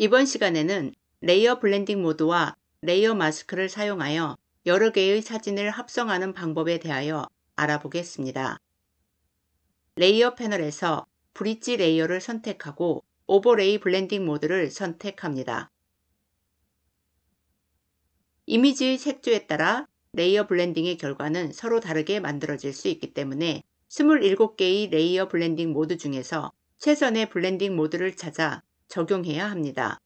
이번 시간에는 레이어 블렌딩 모드와 레이어 마스크를 사용하여 여러 개의 사진을 합성하는 방법에 대하여 알아보겠습니다. 레이어 패널에서 브릿지 레이어를 선택하고 오버레이 블렌딩 모드를 선택합니다. 이미지의 색조에 따라 레이어 블렌딩의 결과는 서로 다르게 만들어질 수 있기 때문에 27개의 레이어 블렌딩 모드 중에서 최선의 블렌딩 모드를 찾아 적용해야 합니다.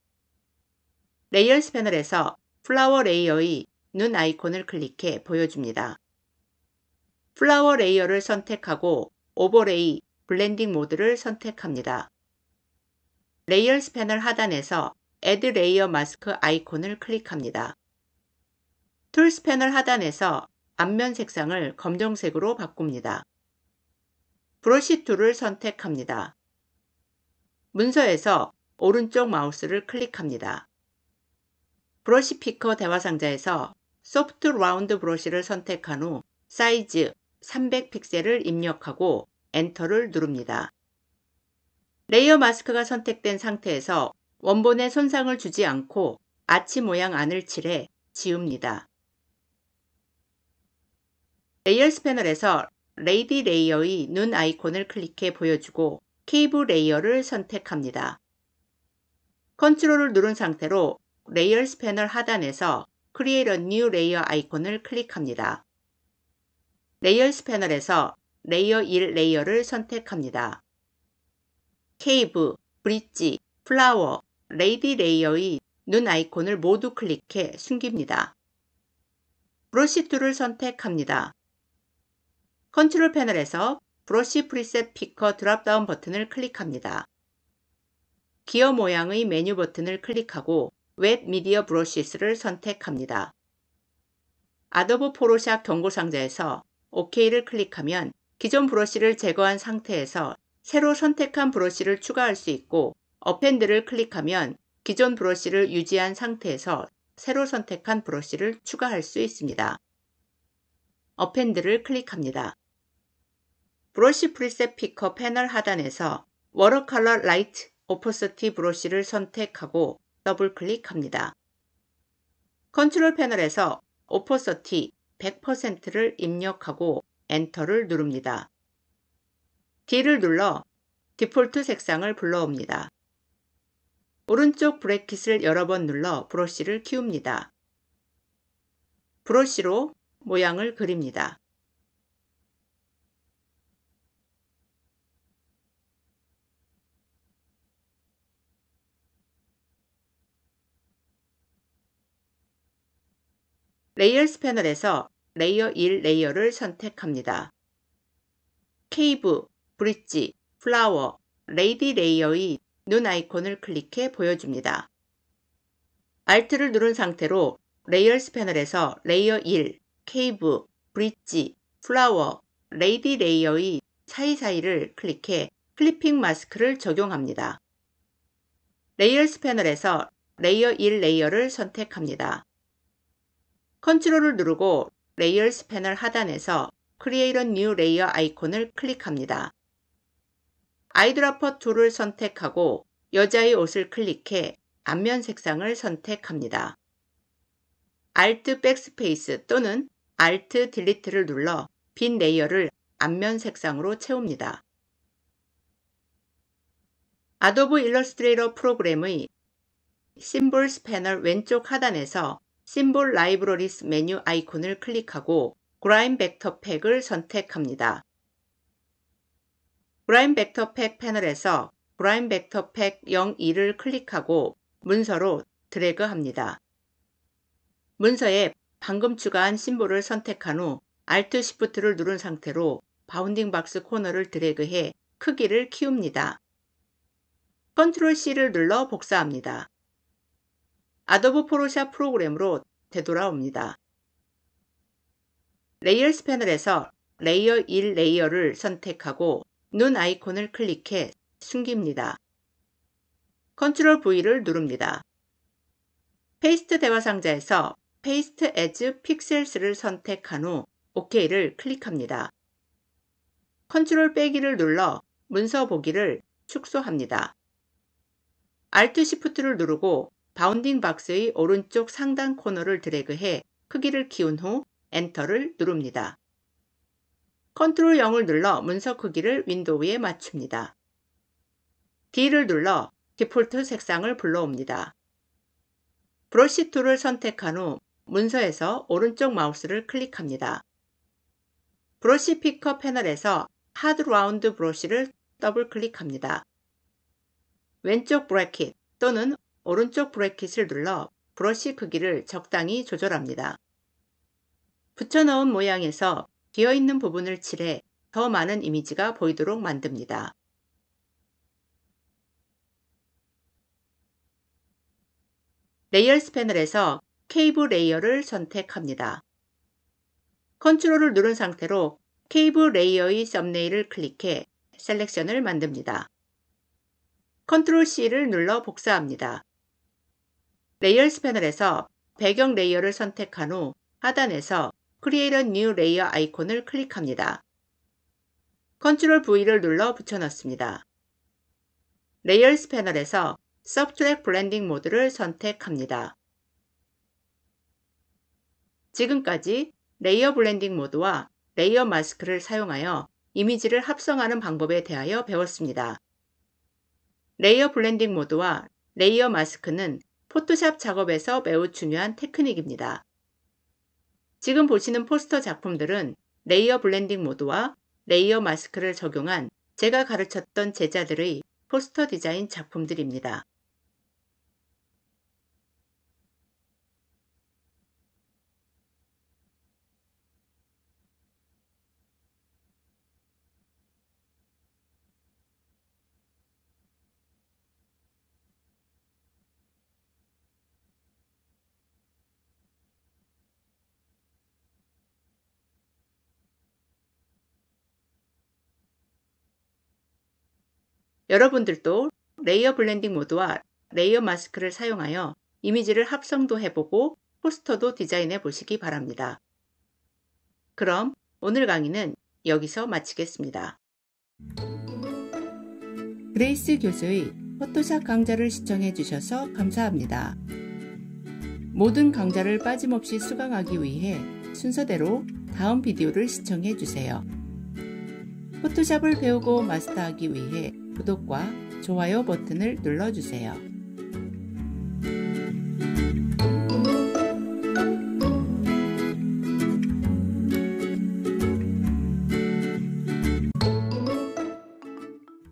레이어스 패널에서 플라워 레이어의 눈 아이콘을 클릭해 보여줍니다. 플라워 레이어를 선택하고 오버레이 블렌딩 모드를 선택합니다. 레이어스 패널 하단에서 Add Layer Mask 아이콘을 클릭합니다. 툴스 패널 하단에서 앞면 색상을 검정색으로 바꿉니다. 브러시 툴을 선택합니다. 문서에서 오른쪽 마우스를 클릭합니다. 브러쉬 피커 대화 상자에서 소프트 라운드 브러쉬를 선택한 후 사이즈 300픽셀을 입력하고 엔터를 누릅니다. 레이어 마스크가 선택된 상태에서 원본에 손상을 주지 않고 아치 모양 안을 칠해 지웁니다. 레이어스 패널에서 레이디 레이어의 눈 아이콘을 클릭해 보여주고 케이블 레이어를 선택합니다. 컨트롤을 누른 상태로 레이어스 패널 하단에서 Create a New Layer 아이콘을 클릭합니다. 레이어스 패널에서 Layer 1 레이어를 선택합니다. Cave, b i r d 케이브, 브릿지, 플라워, 레이디 레이어의 눈 아이콘을 모두 클릭해 숨깁니다. Brush 브러시 툴을 선택합니다. 컨트롤 패널에서 브러시 프리셋 피커 드랍다운 버튼을 클릭합니다. 기어 모양의 메뉴 버튼을 클릭하고 웹 미디어 브러시스를 선택합니다. 아dobe 포로샵 경고 상자에서 OK를 클릭하면 기존 브러시를 제거한 상태에서 새로 선택한 브러시를 추가할 수 있고 어펜드를 클릭하면 기존 브러시를 유지한 상태에서 새로 선택한 브러시를 추가할 수 있습니다. 어펜드를 클릭합니다. 브러시 프리셋 피커 패널 하단에서 워터 컬러 라이트 오퍼서티 브로시를 선택하고 더블클릭합니다. 컨트롤 패널에서 오퍼서티 100%를 입력하고 엔터를 누릅니다. D를 눌러 디폴트 색상을 불러옵니다. 오른쪽 브래킷을 여러 번 눌러 브러쉬를 키웁니다. 브러쉬로 모양을 그립니다. 레이어스 패널에서 레이어 1 레이어를 선택합니다. 케이브, 브릿지, 플라워, 레이디 레이어의 눈 아이콘을 클릭해 보여줍니다. Alt를 누른 상태로 레이어스 패널에서 레이어 1, 케이브, 브릿지, 플라워, 레이디 레이어의 사이사이를 클릭해 클리핑 마스크를 적용합니다. 레이어스 패널에서 레이어 1 레이어를 선택합니다. 컨트롤을 누르고 레이어스 패널 하단에서 Create a New Layer 아이콘을 클릭합니다. 아이드라퍼 툴을 선택하고 여자의 옷을 클릭해 앞면 색상을 선택합니다. Alt Backspace 또는 Alt Delete를 눌러 빈 레이어를 앞면 색상으로 채웁니다. 아도브 일러스트레이터 프로그램의 심볼스 패널 왼쪽 하단에서 심볼 라이브러리스 메뉴 아이콘을 클릭하고 그라임 벡터 팩을 선택합니다. 그라임 벡터 팩 패널에서 그라임 벡터 팩 02를 클릭하고 문서로 드래그합니다. 문서에 방금 추가한 심볼을 선택한 후 Alt Shift를 누른 상태로 바운딩 박스 코너를 드래그해 크기를 키웁니다. Ctrl C를 눌러 복사합니다. 아도브 포로샵 프로그램으로 되돌아옵니다. 레이어스 패널에서 레이어 1 레이어를 선택하고 눈 아이콘을 클릭해 숨깁니다. 컨트롤 V를 누릅니다. 페이스트 대화 상자에서 페이스트 as 픽셀스를 선택한 후 OK를 클릭합니다. 컨트롤 빼기를 눌러 문서 보기를 축소합니다. Alt Shift를 누르고 바운딩 박스의 오른쪽 상단 코너를 드래그해 크기를 키운 후 엔터를 누릅니다. 컨트롤 0을 눌러 문서 크기를 윈도우에 맞춥니다. D를 눌러 디폴트 색상을 불러옵니다. 브러시 툴을 선택한 후 문서에서 오른쪽 마우스를 클릭합니다. 브러시 피커 패널에서 하드 라운드 브러쉬를 더블 클릭합니다. 왼쪽 브래킷 또는 오른쪽 브래킷을 눌러 브러쉬 크기를 적당히 조절합니다. 붙여넣은 모양에서 비어있는 부분을 칠해 더 많은 이미지가 보이도록 만듭니다. 레이어스 패널에서 케이블 레이어를 선택합니다. 컨트롤을 누른 상태로 케이블 레이어의 썸네일을 클릭해 셀렉션을 만듭니다. 컨트롤 C를 눌러 복사합니다. 레이어스 패널에서 배경 레이어를 선택한 후 하단에서 Create a New Layer 아이콘을 클릭합니다. Ctrl V를 눌러 붙여넣습니다. 레이어스 패널에서 Subtract 서브트랙 블렌딩 모드를 선택합니다. 지금까지 레이어 블렌딩 모드와 레이어 마스크를 사용하여 이미지를 합성하는 방법에 대하여 배웠습니다. 레이어 블렌딩 모드와 레이어 마스크는 포토샵 작업에서 매우 중요한 테크닉입니다. 지금 보시는 포스터 작품들은 레이어 블렌딩 모드와 레이어 마스크를 적용한 제가 가르쳤던 제자들의 포스터 디자인 작품들입니다. 여러분들도 레이어 블렌딩 모드와 레이어 마스크를 사용하여 이미지를 합성도 해보고 포스터도 디자인해 보시기 바랍니다. 그럼 오늘 강의는 여기서 마치겠습니다. 그레이스 교수의 포토샵 강좌를 시청해 주셔서 감사합니다. 모든 강좌를 빠짐없이 수강하기 위해 순서대로 다음 비디오를 시청해 주세요. 포토샵을 배우고 마스터하기 위해 구독과 좋아요 버튼을 눌러주세요.